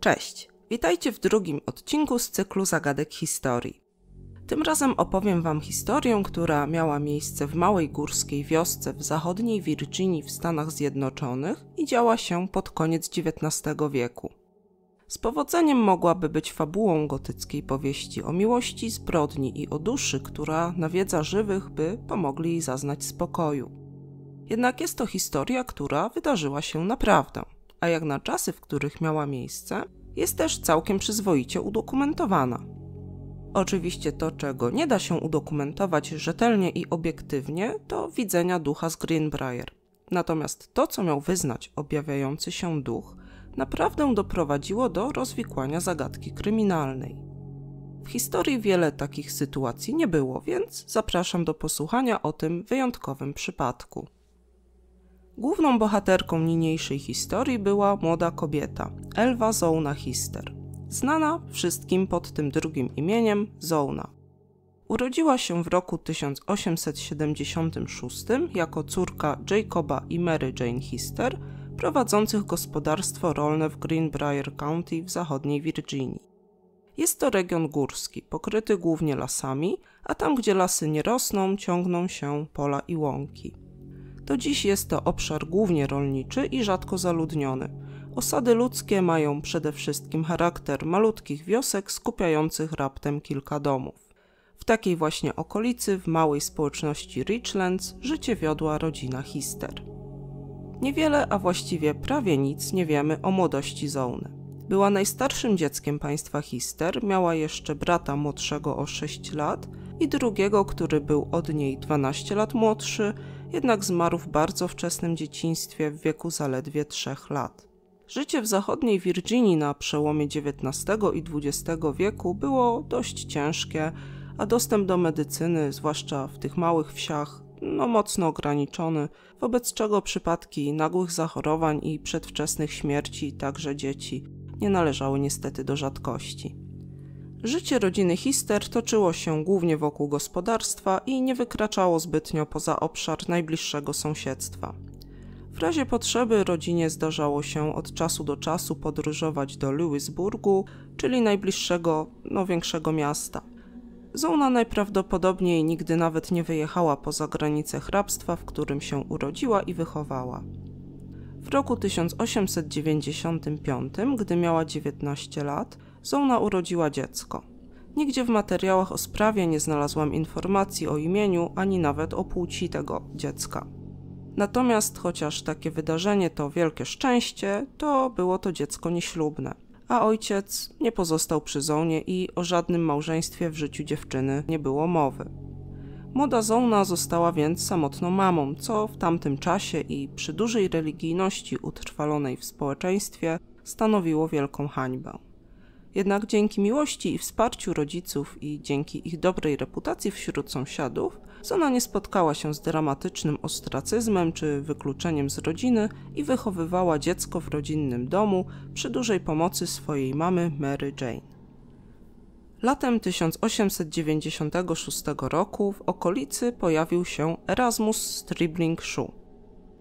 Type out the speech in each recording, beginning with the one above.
Cześć, witajcie w drugim odcinku z cyklu Zagadek Historii. Tym razem opowiem Wam historię, która miała miejsce w małej górskiej wiosce w zachodniej Virginii w Stanach Zjednoczonych i działa się pod koniec XIX wieku. Z powodzeniem mogłaby być fabułą gotyckiej powieści o miłości, zbrodni i o duszy, która nawiedza żywych, by pomogli jej zaznać spokoju. Jednak jest to historia, która wydarzyła się naprawdę a jak na czasy, w których miała miejsce, jest też całkiem przyzwoicie udokumentowana. Oczywiście to, czego nie da się udokumentować rzetelnie i obiektywnie, to widzenia ducha z Greenbrier. Natomiast to, co miał wyznać objawiający się duch, naprawdę doprowadziło do rozwikłania zagadki kryminalnej. W historii wiele takich sytuacji nie było, więc zapraszam do posłuchania o tym wyjątkowym przypadku. Główną bohaterką niniejszej historii była młoda kobieta, Elwa Zouna Hister, znana wszystkim pod tym drugim imieniem Zouna. Urodziła się w roku 1876 jako córka Jacoba i Mary Jane Hister, prowadzących gospodarstwo rolne w Greenbrier County w zachodniej Virginii. Jest to region górski, pokryty głównie lasami, a tam gdzie lasy nie rosną, ciągną się pola i łąki. Do dziś jest to obszar głównie rolniczy i rzadko zaludniony. Osady ludzkie mają przede wszystkim charakter malutkich wiosek skupiających raptem kilka domów. W takiej właśnie okolicy, w małej społeczności Richlands, życie wiodła rodzina Hister. Niewiele, a właściwie prawie nic nie wiemy o młodości Zouny. Była najstarszym dzieckiem państwa Hister, miała jeszcze brata młodszego o 6 lat i drugiego, który był od niej 12 lat młodszy, jednak zmarł w bardzo wczesnym dzieciństwie w wieku zaledwie 3 lat. Życie w zachodniej Virginii na przełomie XIX i XX wieku było dość ciężkie, a dostęp do medycyny, zwłaszcza w tych małych wsiach, no mocno ograniczony, wobec czego przypadki nagłych zachorowań i przedwczesnych śmierci także dzieci nie należały niestety do rzadkości. Życie rodziny Hister toczyło się głównie wokół gospodarstwa i nie wykraczało zbytnio poza obszar najbliższego sąsiedztwa. W razie potrzeby rodzinie zdarzało się od czasu do czasu podróżować do Lewisburgu, czyli najbliższego, no większego miasta. Zona najprawdopodobniej nigdy nawet nie wyjechała poza granice hrabstwa, w którym się urodziła i wychowała. W roku 1895, gdy miała 19 lat, Zona urodziła dziecko. Nigdzie w materiałach o sprawie nie znalazłam informacji o imieniu ani nawet o płci tego dziecka. Natomiast chociaż takie wydarzenie to wielkie szczęście, to było to dziecko nieślubne, a ojciec nie pozostał przy Zonie i o żadnym małżeństwie w życiu dziewczyny nie było mowy. Młoda Zona została więc samotną mamą, co w tamtym czasie i przy dużej religijności utrwalonej w społeczeństwie stanowiło wielką hańbę. Jednak dzięki miłości i wsparciu rodziców i dzięki ich dobrej reputacji wśród sąsiadów, Zona nie spotkała się z dramatycznym ostracyzmem czy wykluczeniem z rodziny i wychowywała dziecko w rodzinnym domu przy dużej pomocy swojej mamy Mary Jane. Latem 1896 roku w okolicy pojawił się Erasmus Stribling Shoe.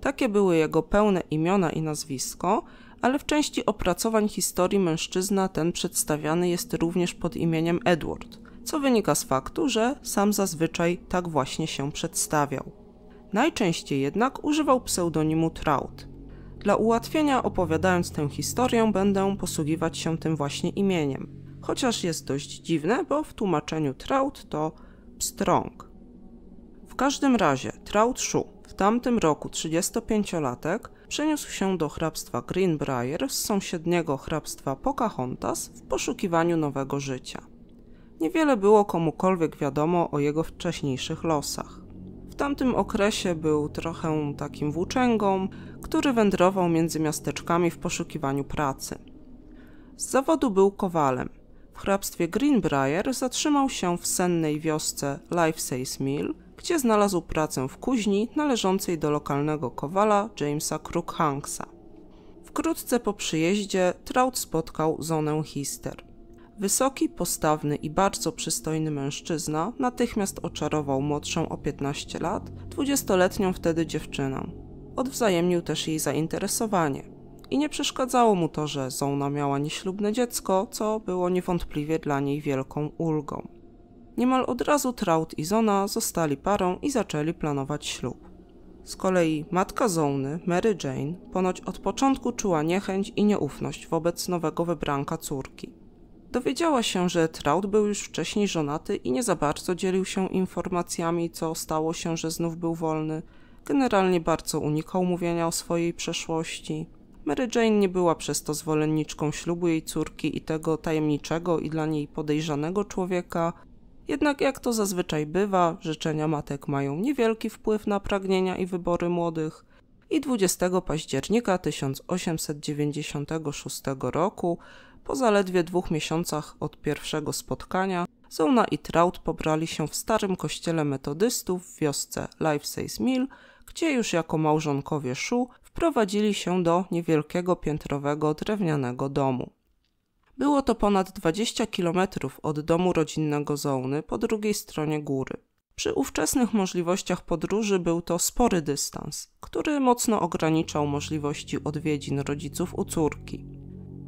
Takie były jego pełne imiona i nazwisko, ale w części opracowań historii mężczyzna ten przedstawiany jest również pod imieniem Edward, co wynika z faktu, że sam zazwyczaj tak właśnie się przedstawiał. Najczęściej jednak używał pseudonimu Trout. Dla ułatwienia opowiadając tę historię będę posługiwać się tym właśnie imieniem, chociaż jest dość dziwne, bo w tłumaczeniu Trout to pstrąg każdym razie Trout Shoe w tamtym roku 35-latek przeniósł się do hrabstwa Greenbrier z sąsiedniego hrabstwa Pocahontas w poszukiwaniu nowego życia. Niewiele było komukolwiek wiadomo o jego wcześniejszych losach. W tamtym okresie był trochę takim włóczęgą, który wędrował między miasteczkami w poszukiwaniu pracy. Z zawodu był kowalem. W hrabstwie Greenbrier zatrzymał się w sennej wiosce Life Mill – gdzie znalazł pracę w kuźni należącej do lokalnego kowala Jamesa Crookhanksa. Wkrótce po przyjeździe Traut spotkał Zonę Hister. Wysoki, postawny i bardzo przystojny mężczyzna natychmiast oczarował młodszą o 15 lat, 20-letnią wtedy dziewczynę. Odwzajemnił też jej zainteresowanie. I nie przeszkadzało mu to, że Zona miała nieślubne dziecko, co było niewątpliwie dla niej wielką ulgą. Niemal od razu Traut i Zona zostali parą i zaczęli planować ślub. Z kolei matka Zony, Mary Jane, ponoć od początku czuła niechęć i nieufność wobec nowego wybranka córki. Dowiedziała się, że Traut był już wcześniej żonaty i nie za bardzo dzielił się informacjami, co stało się, że znów był wolny. Generalnie bardzo unikał mówienia o swojej przeszłości. Mary Jane nie była przez to zwolenniczką ślubu jej córki i tego tajemniczego i dla niej podejrzanego człowieka, jednak jak to zazwyczaj bywa, życzenia matek mają niewielki wpływ na pragnienia i wybory młodych i 20 października 1896 roku, po zaledwie dwóch miesiącach od pierwszego spotkania, Zona i Traut pobrali się w starym kościele metodystów w wiosce Lifesays Mill, gdzie już jako małżonkowie Shu wprowadzili się do niewielkiego piętrowego drewnianego domu. Było to ponad 20 kilometrów od domu rodzinnego Zołny po drugiej stronie góry. Przy ówczesnych możliwościach podróży był to spory dystans, który mocno ograniczał możliwości odwiedzin rodziców u córki.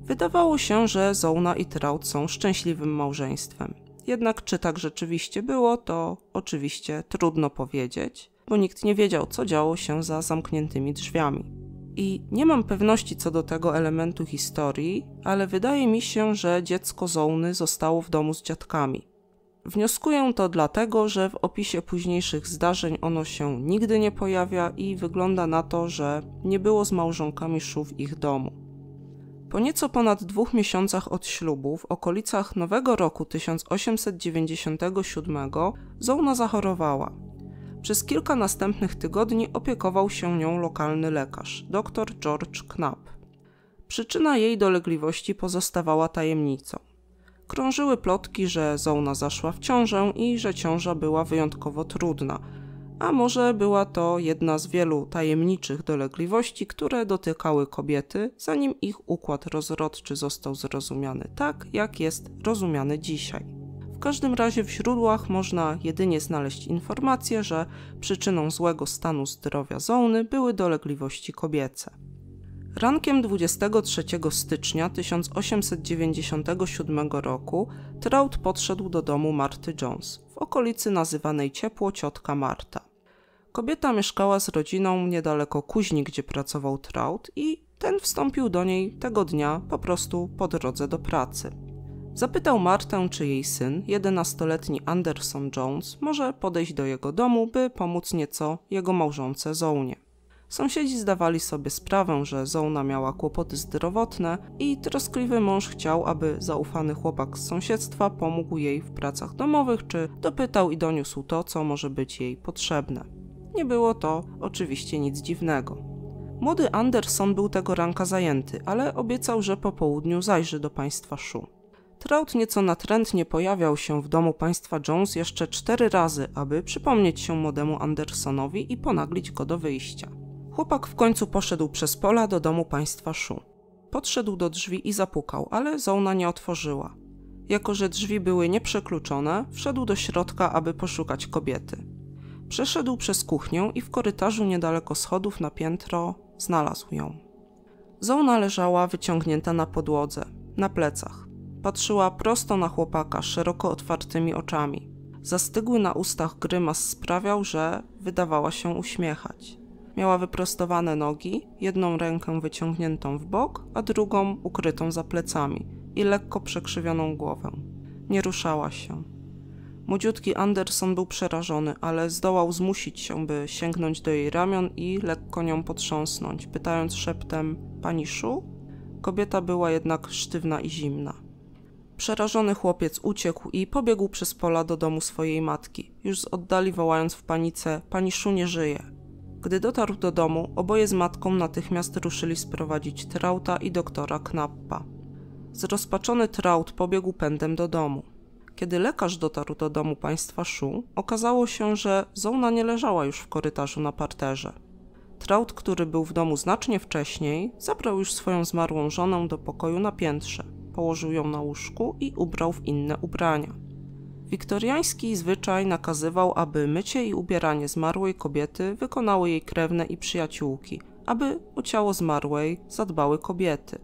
Wydawało się, że Zołna i Traut są szczęśliwym małżeństwem. Jednak czy tak rzeczywiście było, to oczywiście trudno powiedzieć, bo nikt nie wiedział, co działo się za zamkniętymi drzwiami. I nie mam pewności co do tego elementu historii, ale wydaje mi się, że dziecko Zołny zostało w domu z dziadkami. Wnioskuję to dlatego, że w opisie późniejszych zdarzeń ono się nigdy nie pojawia i wygląda na to, że nie było z małżonkami Szu w ich domu. Po nieco ponad dwóch miesiącach od ślubu, w okolicach Nowego Roku 1897, Zołna zachorowała przez kilka następnych tygodni opiekował się nią lokalny lekarz, dr George Knapp. Przyczyna jej dolegliwości pozostawała tajemnicą. Krążyły plotki, że Zona zaszła w ciążę i że ciąża była wyjątkowo trudna, a może była to jedna z wielu tajemniczych dolegliwości, które dotykały kobiety, zanim ich układ rozrodczy został zrozumiany tak, jak jest rozumiany dzisiaj każdym razie w źródłach można jedynie znaleźć informację, że przyczyną złego stanu zdrowia Zony były dolegliwości kobiece. Rankiem 23 stycznia 1897 roku Trout podszedł do domu Marty Jones, w okolicy nazywanej ciepło ciotka Marta. Kobieta mieszkała z rodziną niedaleko kuźni, gdzie pracował Trout, i ten wstąpił do niej tego dnia po prostu po drodze do pracy. Zapytał Martę, czy jej syn, 11-letni Anderson Jones, może podejść do jego domu, by pomóc nieco jego małżonce Zounie. Sąsiedzi zdawali sobie sprawę, że Zouna miała kłopoty zdrowotne i troskliwy mąż chciał, aby zaufany chłopak z sąsiedztwa pomógł jej w pracach domowych, czy dopytał i doniósł to, co może być jej potrzebne. Nie było to oczywiście nic dziwnego. Młody Anderson był tego ranka zajęty, ale obiecał, że po południu zajrzy do państwa Szu. Trout nieco natrętnie pojawiał się w domu państwa Jones jeszcze cztery razy, aby przypomnieć się młodemu Andersonowi i ponaglić go do wyjścia. Chłopak w końcu poszedł przez pola do domu państwa Shu. Podszedł do drzwi i zapukał, ale Zona nie otworzyła. Jako, że drzwi były nieprzekluczone, wszedł do środka, aby poszukać kobiety. Przeszedł przez kuchnię i w korytarzu niedaleko schodów na piętro znalazł ją. Zona leżała wyciągnięta na podłodze, na plecach. Patrzyła prosto na chłopaka szeroko otwartymi oczami. Zastygły na ustach grymas sprawiał, że wydawała się uśmiechać. Miała wyprostowane nogi, jedną rękę wyciągniętą w bok, a drugą ukrytą za plecami i lekko przekrzywioną głowę. Nie ruszała się. Młodziutki Anderson był przerażony, ale zdołał zmusić się, by sięgnąć do jej ramion i lekko nią potrząsnąć, pytając szeptem: Pani Szu? Kobieta była jednak sztywna i zimna. Przerażony chłopiec uciekł i pobiegł przez pola do domu swojej matki, już z oddali wołając w panice: Pani Szu nie żyje. Gdy dotarł do domu, oboje z matką natychmiast ruszyli sprowadzić Trauta i doktora Knappa. Zrozpaczony Traut pobiegł pędem do domu. Kiedy lekarz dotarł do domu państwa Szu, okazało się, że Zona nie leżała już w korytarzu na parterze. Traut, który był w domu znacznie wcześniej, zabrał już swoją zmarłą żonę do pokoju na piętrze położył ją na łóżku i ubrał w inne ubrania. Wiktoriański zwyczaj nakazywał, aby mycie i ubieranie zmarłej kobiety wykonały jej krewne i przyjaciółki, aby o ciało zmarłej zadbały kobiety.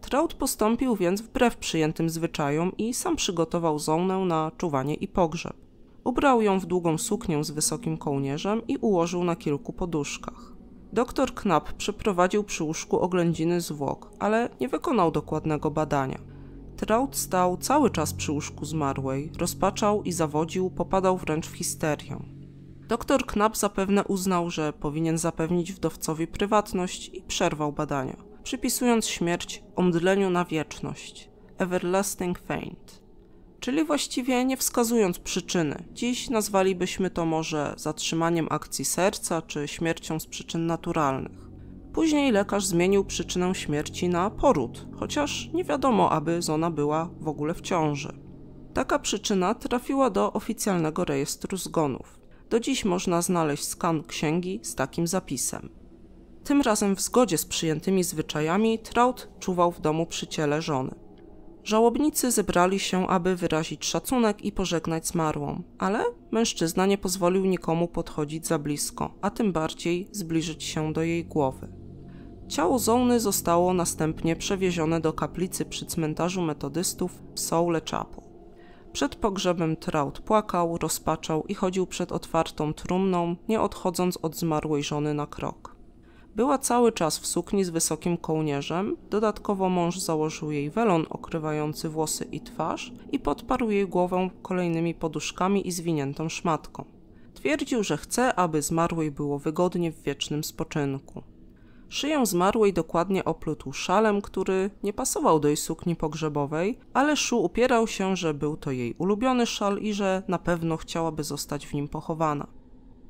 Traut postąpił więc wbrew przyjętym zwyczajom i sam przygotował zonę na czuwanie i pogrzeb. Ubrał ją w długą suknię z wysokim kołnierzem i ułożył na kilku poduszkach. Doktor Knapp przeprowadził przy łóżku oględziny zwłok, ale nie wykonał dokładnego badania. Traut stał cały czas przy łóżku zmarłej, rozpaczał i zawodził, popadał wręcz w histerię. Doktor Knapp zapewne uznał, że powinien zapewnić wdowcowi prywatność i przerwał badania, przypisując śmierć omdleniu na wieczność – everlasting faint czyli właściwie nie wskazując przyczyny. Dziś nazwalibyśmy to może zatrzymaniem akcji serca czy śmiercią z przyczyn naturalnych. Później lekarz zmienił przyczynę śmierci na poród, chociaż nie wiadomo, aby Zona była w ogóle w ciąży. Taka przyczyna trafiła do oficjalnego rejestru zgonów. Do dziś można znaleźć skan księgi z takim zapisem. Tym razem w zgodzie z przyjętymi zwyczajami Traut czuwał w domu przy ciele żony. Żałobnicy zebrali się, aby wyrazić szacunek i pożegnać zmarłą, ale mężczyzna nie pozwolił nikomu podchodzić za blisko, a tym bardziej zbliżyć się do jej głowy. Ciało Zony zostało następnie przewiezione do kaplicy przy cmentarzu metodystów w Soule Chapel. Przed pogrzebem Traut płakał, rozpaczał i chodził przed otwartą trumną, nie odchodząc od zmarłej żony na krok. Była cały czas w sukni z wysokim kołnierzem, dodatkowo mąż założył jej welon okrywający włosy i twarz i podparł jej głowę kolejnymi poduszkami i zwiniętą szmatką. Twierdził, że chce, aby zmarłej było wygodnie w wiecznym spoczynku. Szyję zmarłej dokładnie oplótł szalem, który nie pasował do jej sukni pogrzebowej, ale Szu upierał się, że był to jej ulubiony szal i że na pewno chciałaby zostać w nim pochowana.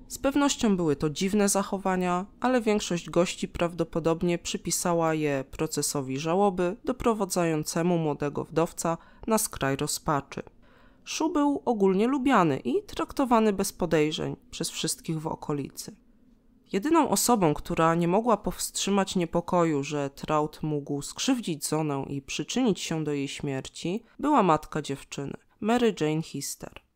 Z pewnością były to dziwne zachowania, ale większość gości prawdopodobnie przypisała je procesowi żałoby doprowadzającemu młodego wdowca na skraj rozpaczy. Szu był ogólnie lubiany i traktowany bez podejrzeń przez wszystkich w okolicy. Jedyną osobą, która nie mogła powstrzymać niepokoju, że Traut mógł skrzywdzić Zonę i przyczynić się do jej śmierci, była matka dziewczyny, Mary Jane Hister.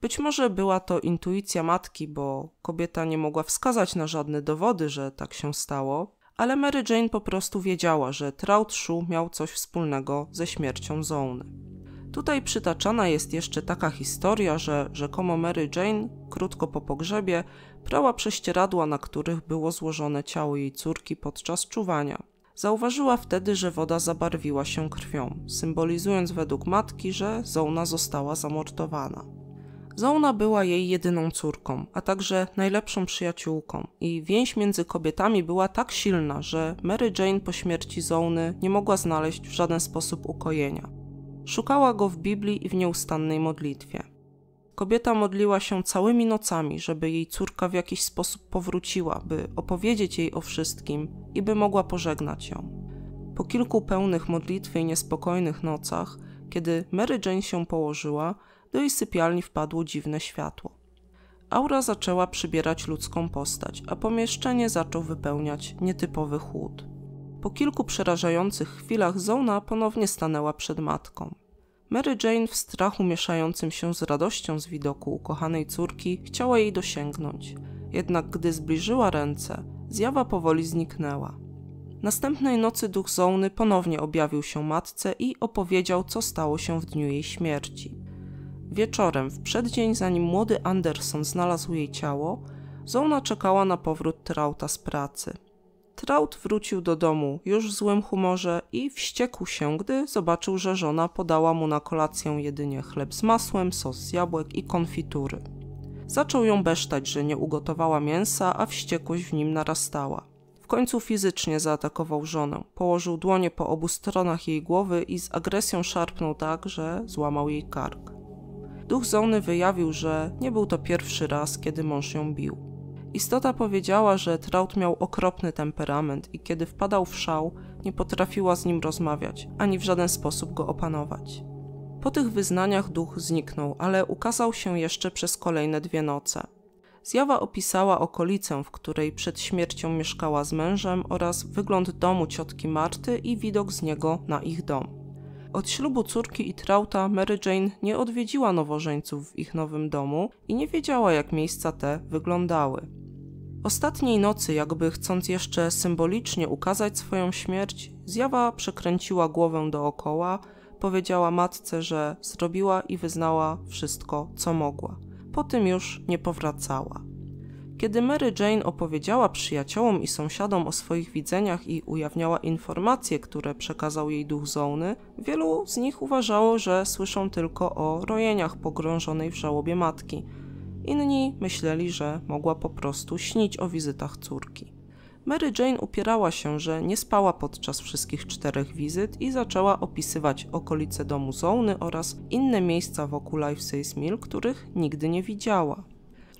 Być może była to intuicja matki, bo kobieta nie mogła wskazać na żadne dowody, że tak się stało, ale Mary Jane po prostu wiedziała, że Trout Shoe miał coś wspólnego ze śmiercią Zone. Tutaj przytaczana jest jeszcze taka historia, że rzekomo Mary Jane, krótko po pogrzebie, prała prześcieradła, na których było złożone ciało jej córki podczas czuwania. Zauważyła wtedy, że woda zabarwiła się krwią, symbolizując według matki, że Zona została zamordowana. Zona była jej jedyną córką, a także najlepszą przyjaciółką i więź między kobietami była tak silna, że Mary Jane po śmierci Zony nie mogła znaleźć w żaden sposób ukojenia. Szukała go w Biblii i w nieustannej modlitwie. Kobieta modliła się całymi nocami, żeby jej córka w jakiś sposób powróciła, by opowiedzieć jej o wszystkim i by mogła pożegnać ją. Po kilku pełnych modlitwy i niespokojnych nocach, kiedy Mary Jane się położyła, do jej sypialni wpadło dziwne światło. Aura zaczęła przybierać ludzką postać, a pomieszczenie zaczął wypełniać nietypowy chłód. Po kilku przerażających chwilach Zona ponownie stanęła przed matką. Mary Jane w strachu mieszającym się z radością z widoku ukochanej córki chciała jej dosięgnąć, jednak gdy zbliżyła ręce, zjawa powoli zniknęła. Następnej nocy duch Zony ponownie objawił się matce i opowiedział, co stało się w dniu jej śmierci. Wieczorem, w przeddzień, zanim młody Anderson znalazł jej ciało, Zona czekała na powrót Trauta z pracy. Traut wrócił do domu już w złym humorze i wściekł się, gdy zobaczył, że żona podała mu na kolację jedynie chleb z masłem, sos z jabłek i konfitury. Zaczął ją besztać, że nie ugotowała mięsa, a wściekłość w nim narastała. W końcu fizycznie zaatakował żonę. Położył dłonie po obu stronach jej głowy i z agresją szarpnął tak, że złamał jej kark. Duch Zony wyjawił, że nie był to pierwszy raz, kiedy mąż ją bił. Istota powiedziała, że Traut miał okropny temperament i kiedy wpadał w szał, nie potrafiła z nim rozmawiać, ani w żaden sposób go opanować. Po tych wyznaniach duch zniknął, ale ukazał się jeszcze przez kolejne dwie noce. Zjawa opisała okolicę, w której przed śmiercią mieszkała z mężem oraz wygląd domu ciotki Marty i widok z niego na ich dom. Od ślubu córki i trauta Mary Jane nie odwiedziła nowożeńców w ich nowym domu i nie wiedziała, jak miejsca te wyglądały. Ostatniej nocy, jakby chcąc jeszcze symbolicznie ukazać swoją śmierć, zjawa przekręciła głowę dookoła, powiedziała matce, że zrobiła i wyznała wszystko, co mogła. Po tym już nie powracała. Kiedy Mary Jane opowiedziała przyjaciołom i sąsiadom o swoich widzeniach i ujawniała informacje, które przekazał jej duch Zony, wielu z nich uważało, że słyszą tylko o rojeniach pogrążonej w żałobie matki. Inni myśleli, że mogła po prostu śnić o wizytach córki. Mary Jane upierała się, że nie spała podczas wszystkich czterech wizyt i zaczęła opisywać okolice domu Zony oraz inne miejsca wokół Life Says Mill, których nigdy nie widziała.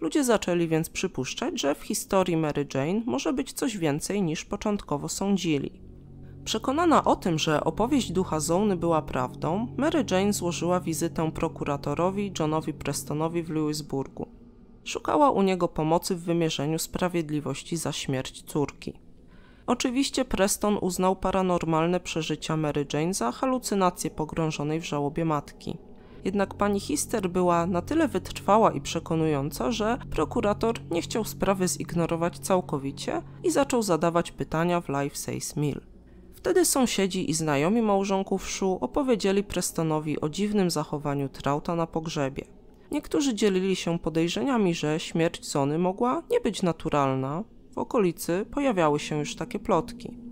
Ludzie zaczęli więc przypuszczać, że w historii Mary Jane może być coś więcej niż początkowo sądzili. Przekonana o tym, że opowieść ducha Zony była prawdą, Mary Jane złożyła wizytę prokuratorowi Johnowi Prestonowi w Louisburgu. Szukała u niego pomocy w wymierzeniu sprawiedliwości za śmierć córki. Oczywiście Preston uznał paranormalne przeżycia Mary Jane za halucynację pogrążonej w żałobie matki. Jednak pani Hister była na tyle wytrwała i przekonująca, że prokurator nie chciał sprawy zignorować całkowicie i zaczął zadawać pytania w Life Says Mill. Wtedy sąsiedzi i znajomi małżonków Szu opowiedzieli Prestonowi o dziwnym zachowaniu Trauta na pogrzebie. Niektórzy dzielili się podejrzeniami, że śmierć Zony mogła nie być naturalna. W okolicy pojawiały się już takie plotki.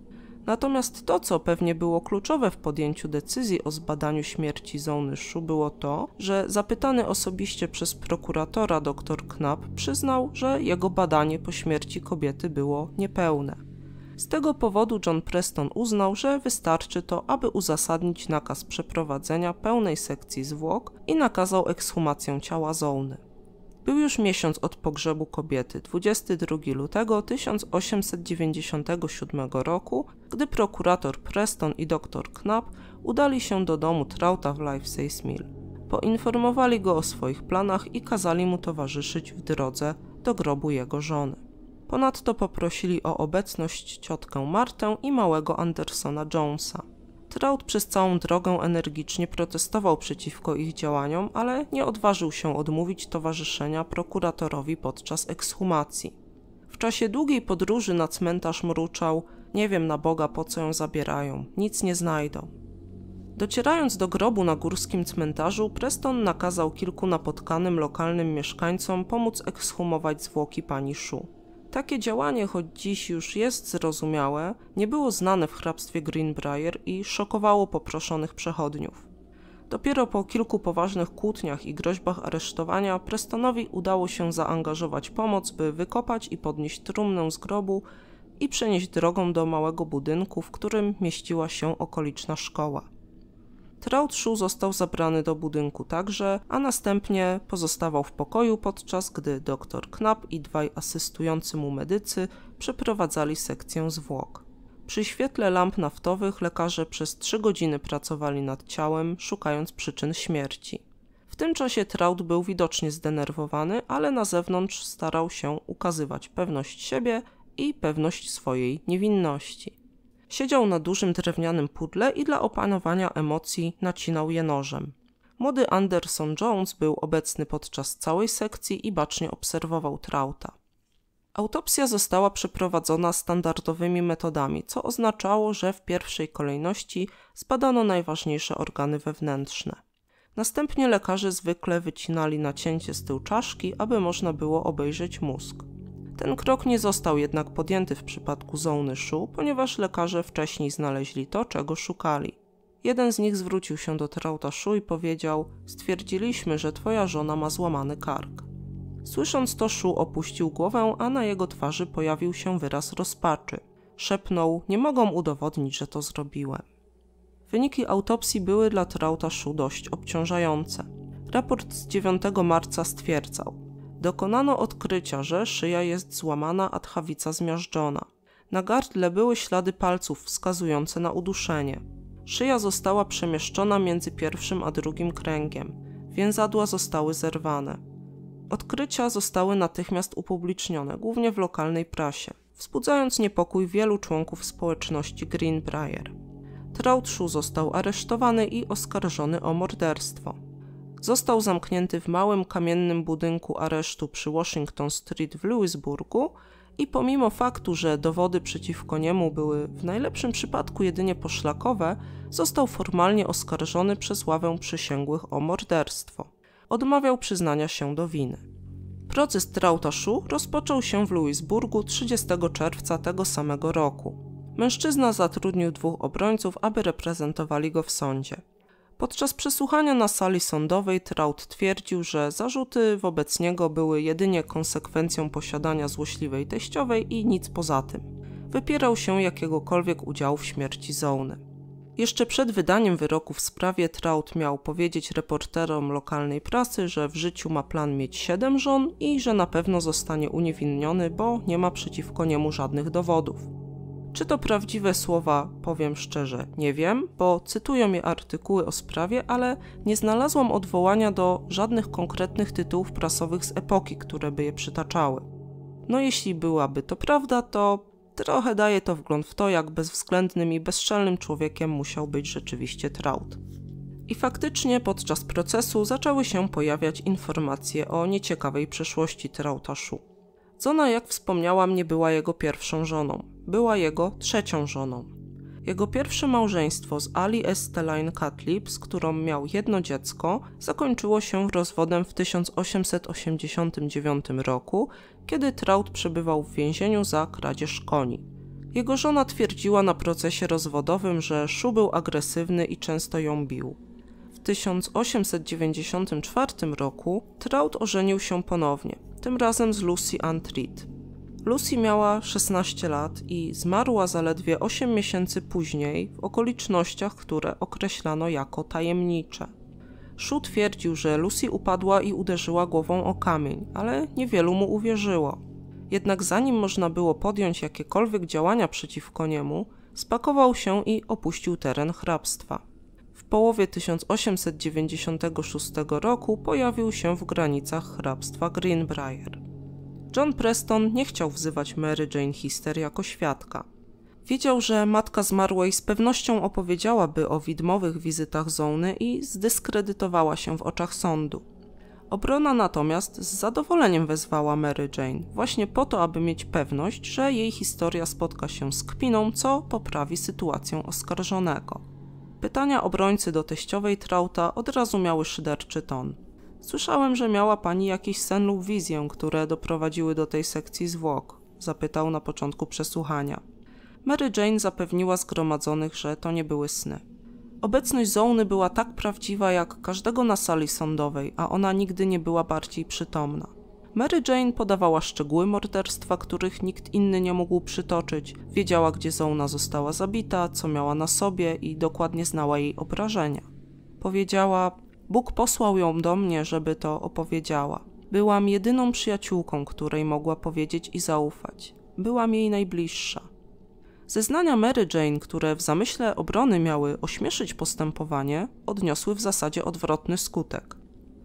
Natomiast to, co pewnie było kluczowe w podjęciu decyzji o zbadaniu śmierci Zonyszu, było to, że zapytany osobiście przez prokuratora dr Knapp przyznał, że jego badanie po śmierci kobiety było niepełne. Z tego powodu John Preston uznał, że wystarczy to, aby uzasadnić nakaz przeprowadzenia pełnej sekcji zwłok i nakazał ekshumację ciała Zony. Był już miesiąc od pogrzebu kobiety, 22 lutego 1897 roku, gdy prokurator Preston i dr Knapp udali się do domu Trauta w Lifesays Mill. Poinformowali go o swoich planach i kazali mu towarzyszyć w drodze do grobu jego żony. Ponadto poprosili o obecność ciotkę Martę i małego Andersona Jonesa. Straut przez całą drogę energicznie protestował przeciwko ich działaniom, ale nie odważył się odmówić towarzyszenia prokuratorowi podczas ekshumacji. W czasie długiej podróży na cmentarz mruczał: Nie wiem na Boga, po co ją zabierają, nic nie znajdą. Docierając do grobu na górskim cmentarzu, Preston nakazał kilku napotkanym lokalnym mieszkańcom pomóc ekshumować zwłoki pani Szu. Takie działanie, choć dziś już jest zrozumiałe, nie było znane w hrabstwie Greenbrier i szokowało poproszonych przechodniów. Dopiero po kilku poważnych kłótniach i groźbach aresztowania Prestonowi udało się zaangażować pomoc, by wykopać i podnieść trumnę z grobu i przenieść drogą do małego budynku, w którym mieściła się okoliczna szkoła. Trautszu został zabrany do budynku także, a następnie pozostawał w pokoju, podczas gdy dr Knapp i dwaj asystujący mu medycy przeprowadzali sekcję zwłok. Przy świetle lamp naftowych lekarze przez trzy godziny pracowali nad ciałem, szukając przyczyn śmierci. W tym czasie Traut był widocznie zdenerwowany, ale na zewnątrz starał się ukazywać pewność siebie i pewność swojej niewinności. Siedział na dużym drewnianym pudle i dla opanowania emocji nacinał je nożem. Młody Anderson Jones był obecny podczas całej sekcji i bacznie obserwował Trauta. Autopsja została przeprowadzona standardowymi metodami, co oznaczało, że w pierwszej kolejności zbadano najważniejsze organy wewnętrzne. Następnie lekarze zwykle wycinali nacięcie z tyłu czaszki, aby można było obejrzeć mózg. Ten krok nie został jednak podjęty w przypadku Zony Shu, ponieważ lekarze wcześniej znaleźli to, czego szukali. Jeden z nich zwrócił się do Trauta Shu i powiedział: Stwierdziliśmy, że twoja żona ma złamany kark. Słysząc to, Shu opuścił głowę, a na jego twarzy pojawił się wyraz rozpaczy. Szepnął: Nie mogą udowodnić, że to zrobiłem. Wyniki autopsji były dla Trauta Shu dość obciążające. Raport z 9 marca stwierdzał, Dokonano odkrycia, że szyja jest złamana, a tchawica zmiażdżona. Na gardle były ślady palców wskazujące na uduszenie. Szyja została przemieszczona między pierwszym a drugim kręgiem. Więzadła zostały zerwane. Odkrycia zostały natychmiast upublicznione, głównie w lokalnej prasie, wzbudzając niepokój wielu członków społeczności Greenbrier. Troutshu został aresztowany i oskarżony o morderstwo. Został zamknięty w małym kamiennym budynku aresztu przy Washington Street w Louisburgu i pomimo faktu, że dowody przeciwko niemu były w najlepszym przypadku jedynie poszlakowe, został formalnie oskarżony przez ławę przysięgłych o morderstwo. Odmawiał przyznania się do winy. Proces Trautaszu rozpoczął się w Louisburgu 30 czerwca tego samego roku. Mężczyzna zatrudnił dwóch obrońców, aby reprezentowali go w sądzie. Podczas przesłuchania na sali sądowej Traut twierdził, że zarzuty wobec niego były jedynie konsekwencją posiadania złośliwej teściowej i nic poza tym. Wypierał się jakiegokolwiek udziału w śmierci Zone. Jeszcze przed wydaniem wyroku w sprawie Traut miał powiedzieć reporterom lokalnej prasy, że w życiu ma plan mieć siedem żon i że na pewno zostanie uniewinniony, bo nie ma przeciwko niemu żadnych dowodów. Czy to prawdziwe słowa, powiem szczerze, nie wiem, bo cytują je artykuły o sprawie, ale nie znalazłam odwołania do żadnych konkretnych tytułów prasowych z epoki, które by je przytaczały. No jeśli byłaby to prawda, to trochę daje to wgląd w to, jak bezwzględnym i bezczelnym człowiekiem musiał być rzeczywiście Traut. I faktycznie podczas procesu zaczęły się pojawiać informacje o nieciekawej przeszłości Trautaszu. Zona, jak wspomniałam, nie była jego pierwszą żoną, była jego trzecią żoną. Jego pierwsze małżeństwo z Ali Esteline Catlip, z którą miał jedno dziecko, zakończyło się rozwodem w 1889 roku, kiedy Traut przebywał w więzieniu za kradzież koni. Jego żona twierdziła na procesie rozwodowym, że Szu był agresywny i często ją bił. W 1894 roku Traut ożenił się ponownie tym razem z Lucy Ann Lucy miała 16 lat i zmarła zaledwie 8 miesięcy później w okolicznościach, które określano jako tajemnicze. Shu twierdził, że Lucy upadła i uderzyła głową o kamień, ale niewielu mu uwierzyło. Jednak zanim można było podjąć jakiekolwiek działania przeciwko niemu, spakował się i opuścił teren hrabstwa połowie 1896 roku pojawił się w granicach hrabstwa Greenbrier. John Preston nie chciał wzywać Mary Jane Hister jako świadka. Wiedział, że matka zmarłej z pewnością opowiedziałaby o widmowych wizytach Zony i zdyskredytowała się w oczach sądu. Obrona natomiast z zadowoleniem wezwała Mary Jane, właśnie po to, aby mieć pewność, że jej historia spotka się z kpiną, co poprawi sytuację oskarżonego. Pytania obrońcy do teściowej Trauta od razu miały szyderczy ton. Słyszałem, że miała pani jakiś sen lub wizję, które doprowadziły do tej sekcji zwłok, zapytał na początku przesłuchania. Mary Jane zapewniła zgromadzonych, że to nie były sny. Obecność Zouny była tak prawdziwa jak każdego na sali sądowej, a ona nigdy nie była bardziej przytomna. Mary Jane podawała szczegóły morderstwa, których nikt inny nie mógł przytoczyć. Wiedziała, gdzie Zona została zabita, co miała na sobie i dokładnie znała jej obrażenia. Powiedziała: Bóg posłał ją do mnie, żeby to opowiedziała. Byłam jedyną przyjaciółką, której mogła powiedzieć i zaufać. Byłam jej najbliższa. Zeznania Mary Jane, które w zamyśle obrony miały ośmieszyć postępowanie, odniosły w zasadzie odwrotny skutek.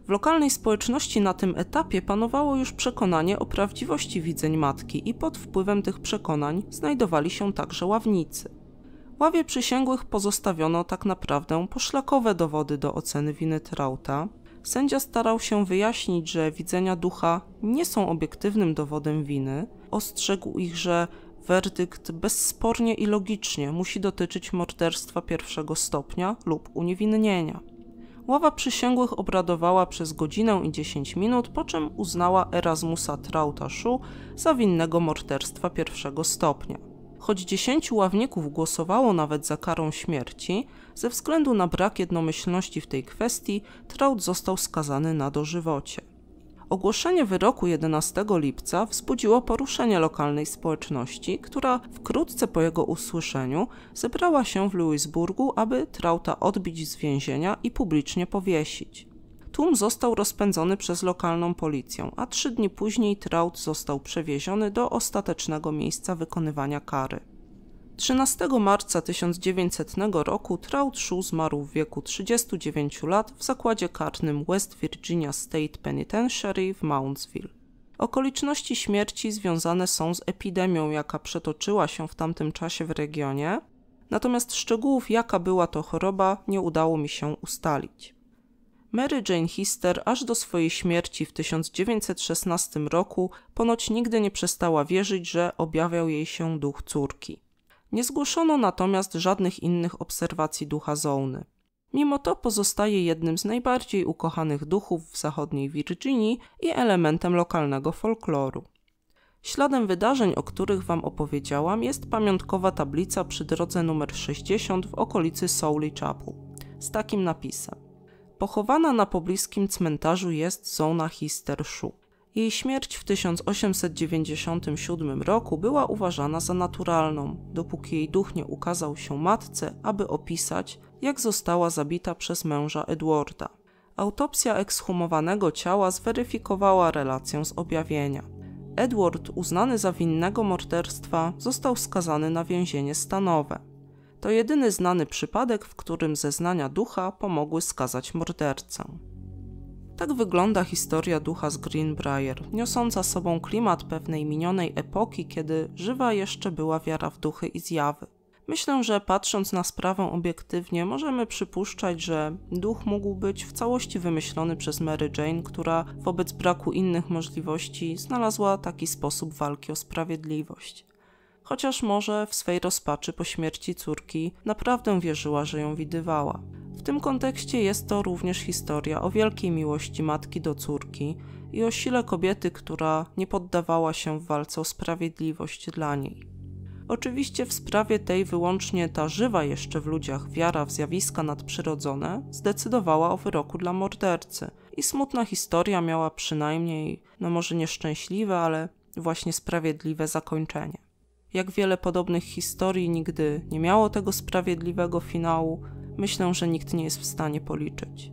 W lokalnej społeczności na tym etapie panowało już przekonanie o prawdziwości widzeń matki i pod wpływem tych przekonań znajdowali się także ławnicy. Ławie przysięgłych pozostawiono tak naprawdę poszlakowe dowody do oceny winy Trauta. Sędzia starał się wyjaśnić, że widzenia ducha nie są obiektywnym dowodem winy. Ostrzegł ich, że werdykt bezspornie i logicznie musi dotyczyć morderstwa pierwszego stopnia lub uniewinnienia ława przysięgłych obradowała przez godzinę i 10 minut, po czym uznała Erasmusa Trauta Szu za winnego morderstwa pierwszego stopnia. Choć dziesięciu ławników głosowało nawet za karą śmierci, ze względu na brak jednomyślności w tej kwestii, Traut został skazany na dożywocie. Ogłoszenie wyroku 11 lipca wzbudziło poruszenie lokalnej społeczności, która wkrótce po jego usłyszeniu zebrała się w Louisburgu, aby Trauta odbić z więzienia i publicznie powiesić. Tłum został rozpędzony przez lokalną policję, a trzy dni później Traut został przewieziony do ostatecznego miejsca wykonywania kary. 13 marca 1900 roku Trout Shoe zmarł w wieku 39 lat w zakładzie karnym West Virginia State Penitentiary w Moundsville. Okoliczności śmierci związane są z epidemią, jaka przetoczyła się w tamtym czasie w regionie, natomiast szczegółów, jaka była to choroba, nie udało mi się ustalić. Mary Jane Hister aż do swojej śmierci w 1916 roku ponoć nigdy nie przestała wierzyć, że objawiał jej się duch córki. Nie zgłoszono natomiast żadnych innych obserwacji ducha Zouny. Mimo to pozostaje jednym z najbardziej ukochanych duchów w zachodniej Virginii i elementem lokalnego folkloru. Śladem wydarzeń, o których Wam opowiedziałam, jest pamiątkowa tablica przy drodze numer 60 w okolicy Souley Chapel z takim napisem. Pochowana na pobliskim cmentarzu jest zona Histerszu. Jej śmierć w 1897 roku była uważana za naturalną, dopóki jej duch nie ukazał się matce, aby opisać, jak została zabita przez męża Edwarda. Autopsja ekshumowanego ciała zweryfikowała relację z objawienia. Edward, uznany za winnego morderstwa, został skazany na więzienie stanowe. To jedyny znany przypadek, w którym zeznania ducha pomogły skazać mordercę. Tak wygląda historia ducha z Greenbrier, niosąca sobą klimat pewnej minionej epoki, kiedy żywa jeszcze była wiara w duchy i zjawy. Myślę, że patrząc na sprawę obiektywnie, możemy przypuszczać, że duch mógł być w całości wymyślony przez Mary Jane, która wobec braku innych możliwości znalazła taki sposób walki o sprawiedliwość. Chociaż może w swej rozpaczy po śmierci córki naprawdę wierzyła, że ją widywała. W tym kontekście jest to również historia o wielkiej miłości matki do córki i o sile kobiety, która nie poddawała się w walce o sprawiedliwość dla niej. Oczywiście w sprawie tej wyłącznie ta żywa jeszcze w ludziach wiara w zjawiska nadprzyrodzone zdecydowała o wyroku dla mordercy. I smutna historia miała przynajmniej, no może nieszczęśliwe, ale właśnie sprawiedliwe zakończenie. Jak wiele podobnych historii nigdy nie miało tego sprawiedliwego finału, myślę, że nikt nie jest w stanie policzyć.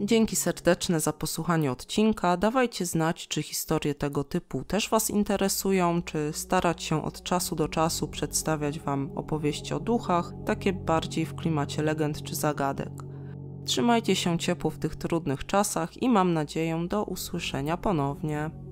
Dzięki serdeczne za posłuchanie odcinka. Dawajcie znać, czy historie tego typu też Was interesują, czy starać się od czasu do czasu przedstawiać Wam opowieści o duchach, takie bardziej w klimacie legend czy zagadek. Trzymajcie się ciepło w tych trudnych czasach i mam nadzieję do usłyszenia ponownie.